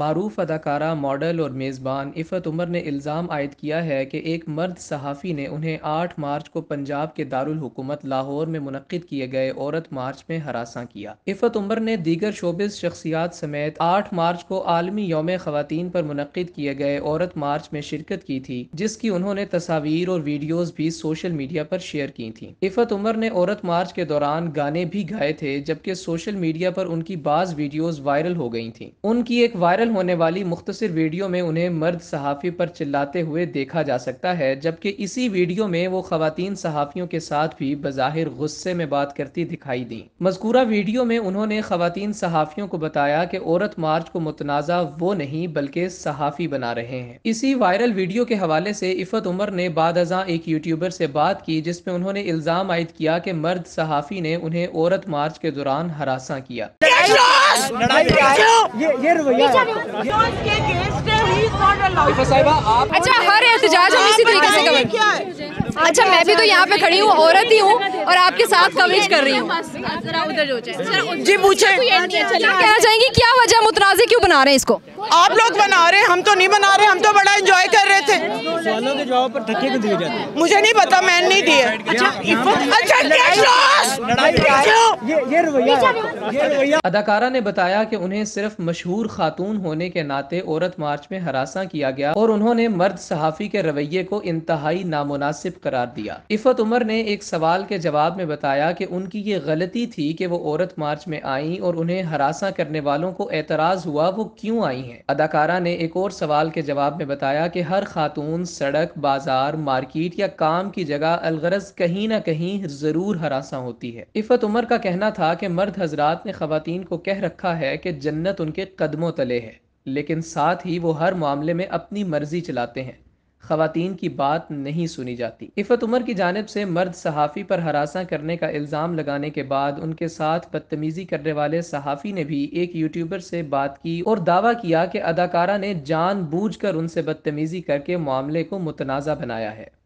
मरूफ अदाकारा मॉडल और मेज़बान इफ़त उमर ने इल्ज़ाम आयद किया है कि एक मर्द सहाफ़ी ने उन्हें 8 मार्च को पंजाब के दारकूमत लाहौर में मनद किए गए औरत मार्च में हरासा किया इफ़त उमर ने दीगर शोबिस शख्सियात समेत आठ मार्च को आलमी योम खुतिन पर मनद किए गए औरत मार्च में शिरकत की थी जिसकी उन्होंने तस्वीर और वीडियोज़ भी सोशल मीडिया पर शेयर की थी इफ़त उमर ने औरत मार्च के दौरान गाने भी गाए थे जबकि सोशल मीडिया पर उनकी बाज़ वीडियोज़ वायरल हो गई थी उनकी एक वायरल वायरल होने वाली मुख्तर वीडियो में उन्हें मर्द सहाफ़ी पर चिल्लाते हुए देखा जा सकता है जबकि इसी वीडियो में वो खातन सहाफ़ियों के साथ भी बज़ाहिर गुस्से में बात करती दिखाई दी मजकूरा वीडियो में उन्होंने खातन सहाफ़ियों को बताया कि औरत मार्च को मुतनाज़ा वो नहीं बल्कि सहाफ़ी बना रहे हैं इसी वायरल वीडियो के हवाले से इफ़त उमर ने बाद अजा एक यूट्यूबर से बात की जिसमें उन्होंने इल्ज़ाम आयद किया कि मर्द सहाफ़ी ने उन्हें औरत मार्च के दौरान हरासा किया अच्छा, अच्छा, अच्छा हर एहत हम इसी तरीके से कवर अच्छा मैं भी तो यहाँ पे खड़ी हूँ औरत ही हूँ और आपके साथ कवरेज कर रही हूँ जी पूछे कहना चाहेंगे क्या वजह मुतनाज़े क्यों बना रहे हैं इसको आप लोग बना रहे हम तो नहीं बना रहे हम तो बड़ा इंजॉय कर रहे थे के जवाब मुझे नहीं पता मैंने नहीं दिए अच्छा, अच्छा, अच्छा, अदाकारा ने बताया कि उन्हें सिर्फ मशहूर खातून होने के नाते औरत मार्च में हरासा किया गया और उन्होंने मर्द सहाफ़ी के रवैये को इंतहाई नामुनासिब करार दिया इफ़त उमर ने एक सवाल के जवाब जवाब में बताया कि उनकी ये गलती थी कि वो औरत मार्च में आई और उन्हें हरासा करने वालों को एतराज़ हुआ वो क्यों आई हैं अदाकारा ने एक और सवाल के जवाब में बताया कि हर खातून सड़क बाजार मार्केट या काम की जगह अलगरज कहीं ना कहीं ज़रूर हरासा होती है इफ़त उमर का कहना था कि मर्द हजरात ने खातन को कह रखा है कि जन्नत उनके कदमों तले है लेकिन साथ ही वो हर मामले में अपनी मर्जी चलाते हैं खातन की बात नहीं सुनी जाती इफ़त उमर की जानब से मर्द सहाफ़ी पर हरासा करने का इल्ज़ाम लगाने के बाद उनके साथ बदतमीज़ी करने वाले सहाफ़ी ने भी एक यूट्यूबर से बात की और दावा किया कि अदाकारा ने जान बूझ कर उनसे बदतमीज़ी करके मामले को मुतनाज़ा बनाया है